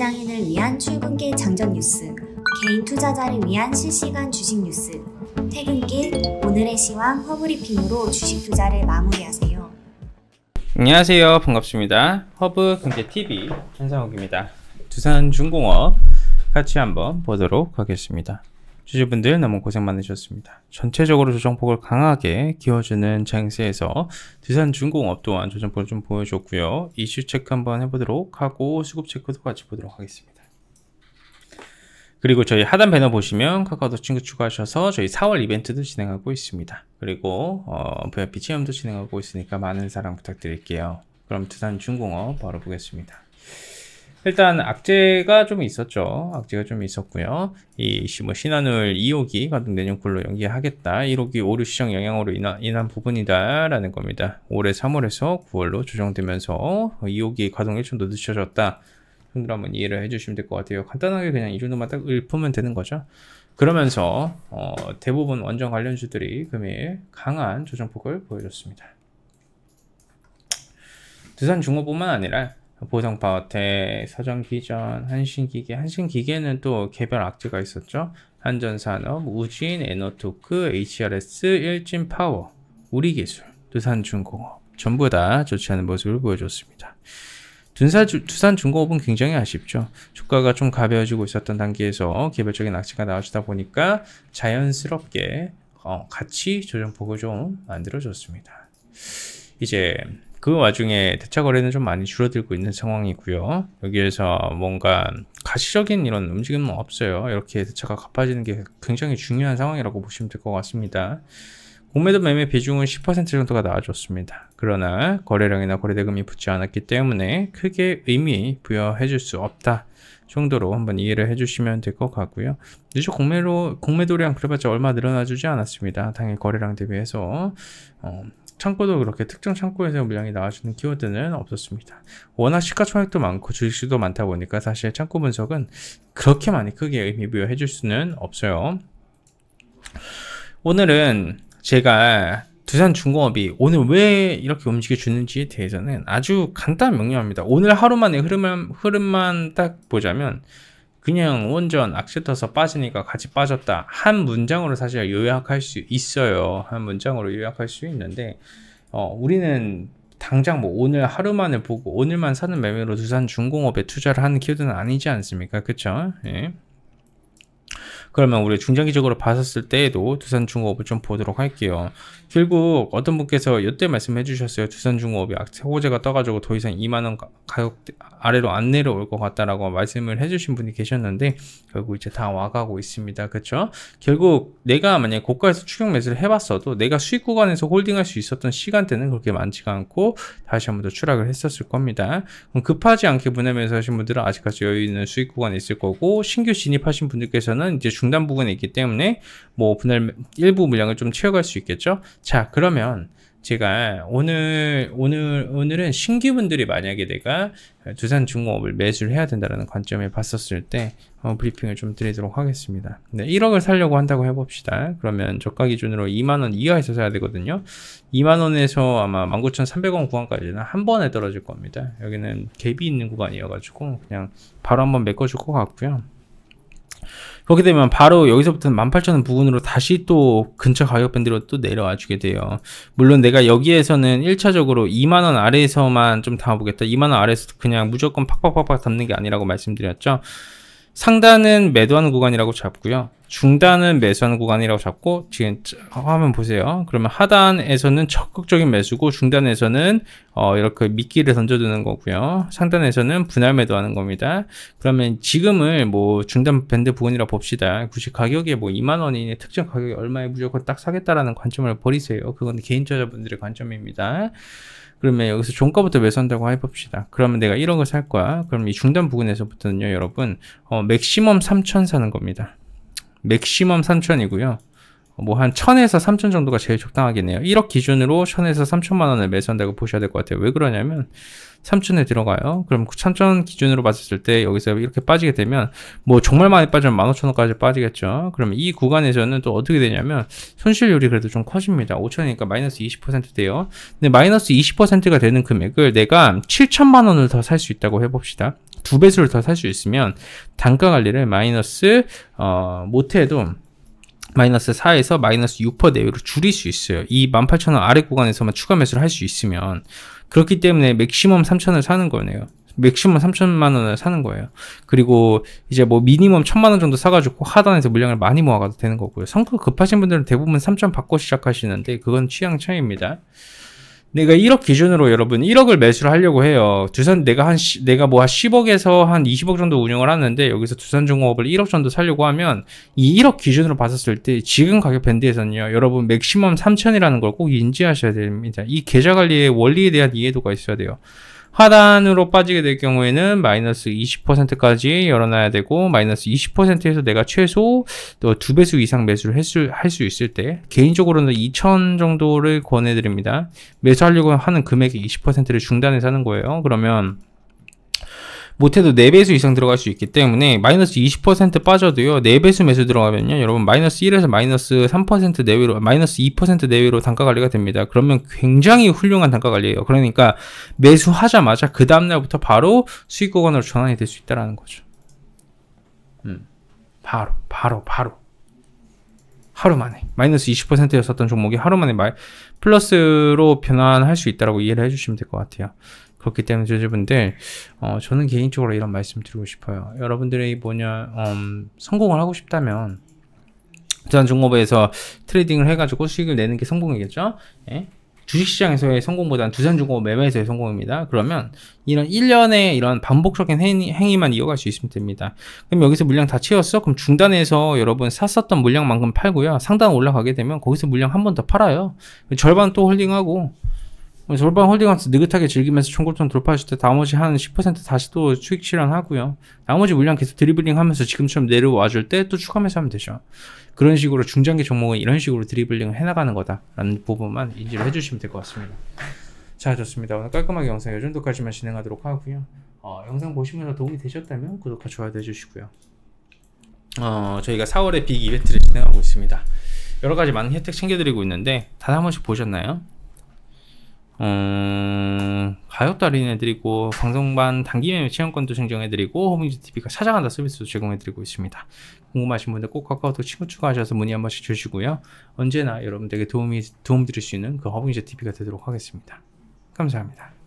직장인을 위한 출근길 장전 뉴스, 개인 투자자를 위한 실시간 주식 뉴스, 퇴근길 오늘의 시황 허브리핑으로 주식 투자를 마무리하세요. 안녕하세요. 반갑습니다. 허브 경제 TV 한상욱입니다. 두산 중공업 같이 한번 보도록 하겠습니다. 주주분들 너무 고생 많으셨습니다. 전체적으로 조정폭을 강하게 키워주는 장세에서 두산중공업 또한 조정폭을 좀 보여줬고요. 이슈 체크 한번 해보도록 하고 수급 체크도 같이 보도록 하겠습니다. 그리고 저희 하단 배너 보시면 카카오도 친구 추가하셔서 저희 4월 이벤트도 진행하고 있습니다. 그리고 어, VIP 체험도 진행하고 있으니까 많은 사랑 부탁드릴게요. 그럼 두산중공업 바로 보겠습니다. 일단 악재가 좀 있었죠. 악재가 좀 있었고요. 이뭐 신한울 2호기 가동 내년콜로 연기하겠다. 1호기 오류 시장 영향으로 인한, 인한 부분이다라는 겁니다. 올해 3월에서 9월로 조정되면서 2호기 가동 일정도 늦춰졌다. 분들 한번 이해를 해주시면 될 것 같아요. 간단하게 그냥 이 정도만 딱 읊으면 되는 거죠. 그러면서 어, 대부분 원정 관련주들이 금일 강한 조정폭을 보여줬습니다. 두산중공뿐만 아니라 보성 바우테, 서정기전, 한신기계. 한신기계는 또 개별 악재가 있었죠. 한전산업, 우진, 에너토크, HRS, 일진파워, 우리기술, 두산중공업. 전부 다 조치하는 모습을 보여줬습니다. 둔사, 두산중공업은 굉장히 아쉽죠. 주가가 좀 가벼워지고 있었던 단계에서 개별적인 악재가 나오시다 보니까 자연스럽게 어, 같이 조정폭을 좀 만들어줬습니다. 이제 그 와중에 대차 거래는 좀 많이 줄어들고 있는 상황이고요. 여기에서 뭔가 가시적인 이런 움직임은 없어요. 이렇게 대차가 가빠지는 게 굉장히 중요한 상황이라고 보시면 될 것 같습니다. 공매도 매매 비중은 10% 정도가 나와줬습니다 그러나 거래량이나 거래대금이 붙지 않았기 때문에 크게 의미 부여해 줄수 없다 정도로 한번 이해를 해주시면 될 것 같고요. 누적 공매로, 공매도량 그래봤자 얼마 늘어나주지 않았습니다. 당일 거래량 대비해서 어, 창고도 그렇게 특정 창고에서 물량이 나와주는 키워드는 없었습니다. 워낙 시가총액도 많고 주식수도 많다 보니까 사실 창고 분석은 그렇게 많이 크게 의미 부여해 줄 수는 없어요. 오늘은 제가 두산 중공업이 오늘 왜 이렇게 움직여 주는지에 대해서는 아주 간단 명료합니다. 오늘 하루만의 흐름만, 흐름만 딱 보자면 그냥 원전 악세터서 빠지니까 같이 빠졌다 한 문장으로 사실 요약할 수 있어요 한 문장으로 요약할 수 있는데 어, 우리는 당장 뭐 오늘 하루만을 보고 오늘만 사는 매매로 두산 중공업에 투자를 하는 키워드는 아니지 않습니까 그쵸 예. 그러면 우리 중장기적으로 봤었을 때에도 두산중공업을 좀 보도록 할게요. 결국 어떤 분께서 이때 말씀해 주셨어요. 두산중공업이 악세 호재가 떠가지고 더 이상 2만원 가격 아래로 안 내려올 것 같다라고 말씀을 해주신 분이 계셨는데 결국 이제 다 와가고 있습니다. 그쵸? 결국 내가 만약에 고가에서 추격 매수를 해봤어도 내가 수익 구간에서 홀딩할 수 있었던 시간대는 그렇게 많지가 않고 다시 한 번 더 추락을 했었을 겁니다. 급하지 않게 분해 매수하신 분들은 아직까지 여유 있는 수익 구간에 있을 거고 신규 진입하신 분들께서는 이제 중단 부분에 있기 때문에 뭐 분할 일부 물량을 좀 채워갈 수 있겠죠. 자, 그러면 제가 오늘 오늘 오늘은 신규분들이 만약에 내가 두산 중공업을 매수를 해야 된다라는 관점에 봤었을 때 어, 브리핑을 좀 드리도록 하겠습니다. 네, 1억을 살려고 한다고 해봅시다. 그러면 저가 기준으로 2만 원 이하에서 사야 되거든요. 2만 원에서 아마 19,300원 구간까지는 한 번에 떨어질 겁니다. 여기는 갭이 있는 구간이어가지고 그냥 바로 한번 메꿔줄 것 같고요. 그렇게 되면 바로 여기서부터는 18,000원 부근으로 다시 또 근처 가격 밴드로 또 내려와 주게 돼요. 물론 내가 여기에서는 1차적으로 2만원 아래에서만 좀 담아보겠다. 2만원 아래에서 그냥 무조건 팍팍팍팍 담는 게 아니라고 말씀드렸죠. 상단은 매도하는 구간이라고 잡고요. 중단은 매수하는 구간이라고 잡고 지금 화면 보세요. 그러면 하단에서는 적극적인 매수고 중단에서는 어 이렇게 미끼를 던져두는 거고요. 상단에서는 분할 매도하는 겁니다. 그러면 지금을 뭐 중단 밴드 부근이라 고 봅시다. 굳이 가격에뭐 2만 원이 특정 가격이 얼마에 무조건 딱 사겠다라는 관점을 버리세요. 그건 개인 투자자분들의 관점입니다. 그러면 여기서 종가부터 매수한다고 해봅시다. 그러면 내가 이런 을살 거야. 그럼 이 중단 부분에서부터는요, 여러분, 어, 맥시멈 3천 사는 겁니다. 맥시멈 3천이고요. 뭐한 1000에서 3000 정도가 제일 적당하겠네요. 1억 기준으로 1000에서 3000만 원을 매수한다고 보셔야 될 것 같아요. 왜 그러냐면 3000에 들어가요. 그럼 3000 그 기준으로 봤을 때 여기서 이렇게 빠지게 되면 뭐 정말 많이 빠지면 15,000원까지 빠지겠죠. 그럼 이 구간에서는 또 어떻게 되냐면 손실률이 그래도 좀 커집니다. 5천이니까 마이너스 20% 돼요. 근데 마이너스 20%가 되는 금액을 내가 7천만 원을 더 살 수 있다고 해봅시다. 두 배수를 더 살 수 있으면 단가 관리를 마이너스 어, 못해도 마이너스 4에서 마이너스 6% 내외로 줄일 수 있어요. 이 18,000원 아래 구간에서만 추가 매수를 할 수 있으면 그렇기 때문에 맥시멈 3,000원을 사는 거네요. 맥시멈 3천만 원을 사는 거예요. 그리고 이제 뭐 미니멈 천만 원 정도 사가지고 하단에서 물량을 많이 모아가도 되는 거고요. 성급 급하신 분들은 대부분 3천 받고 시작하시는데 그건 취향 차이입니다. 내가 그러니까 1억 기준으로 여러분 1억을 매수를 하려고 해요. 두산 내가 한 내가 뭐 한 10억에서 한 20억 정도 운영을 하는데 여기서 두산중공업을 1억 정도 살려고 하면 이 1억 기준으로 봤었을 때 지금 가격 밴드에서는요. 여러분 맥시멈 3천이라는 걸 꼭 인지하셔야 됩니다. 이 계좌 관리의 원리에 대한 이해도가 있어야 돼요. 하단으로 빠지게 될 경우에는 마이너스 20%까지 열어놔야 되고 마이너스 20%에서 내가 최소 또 두 배수 이상 매수를 할 수 있을 때 개인적으로는 2천 정도를 권해드립니다. 매수하려고 하는 금액의 20%를 중단해서 하는 거예요. 그러면 못해도 4배수 이상 들어갈 수 있기 때문에 마이너스 20% 빠져도요 4배수 매수 들어가면요 여러분 마이너스 1에서 마이너스 3% 내외로 마이너스 2% 내외로 단가관리가 됩니다 그러면 굉장히 훌륭한 단가관리예요 그러니까 매수하자마자 그 다음날부터 바로 수익구간으로 전환이 될 수 있다는 거죠 음, 바로 바로 바로 하루 만에 마이너스 20%였었던 종목이 하루 만에 마이, 플러스로 변환할 수 있다고 이해를 해주시면 될 것 같아요 그렇기 때문에 저자분들 어, 저는 개인적으로 이런 말씀 드리고 싶어요. 여러분들이 뭐냐 음, 성공을 하고 싶다면 부산 중공업에서 트레이딩을 해가지고 수익을 내는 게 성공이겠죠? 예? 주식시장에서의 성공보다는 두산중공업 매매에서의 성공입니다. 그러면 이런 1년의 이런 반복적인 행위, 만 이어갈 수 있으면 됩니다. 그럼 여기서 물량 다 채웠어? 그럼 중단해서 여러분 샀었던 물량만큼 팔고요. 상단 올라가게 되면 거기서 물량 한 번 더 팔아요. 절반 또 홀딩하고 솔방 서 올바른 홀딩하면서 느긋하게 즐기면서 총골통 돌파하실 때 나머지 한 10% 다시 또 수익 실현하고요. 나머지 물량 계속 드리블링 하면서 지금처럼 내려와 줄 때 또 추가면서 하면 되죠. 그런 식으로 중장기 종목은 이런 식으로 드리블링을 해나가는 거다라는 부분만 인지를 해주시면 될 것 같습니다. 자 좋습니다. 오늘 깔끔하게 영상 요 정도까지만 진행하도록 하고요. 어, 영상 보시면서 도움이 되셨다면 구독과 좋아요 해주시고요. 어, 저희가 4월에 빅 이벤트를 진행하고 있습니다. 여러 가지 많은 혜택 챙겨드리고 있는데 다들 한 번씩 보셨나요? 어, 가격도 할인해드리고 방송반 단기 매매 체험권도 증정해드리고 홈페이지 TV가 찾아간다 서비스도 제공해드리고 있습니다. 궁금하신 분들 꼭 카카오톡 친구 추가하셔서 문의 한 번씩 주시고요. 언제나 여러분들에게 도움이 도움 드릴 수 있는 그 허브니저 TV가 되도록 하겠습니다. 감사합니다.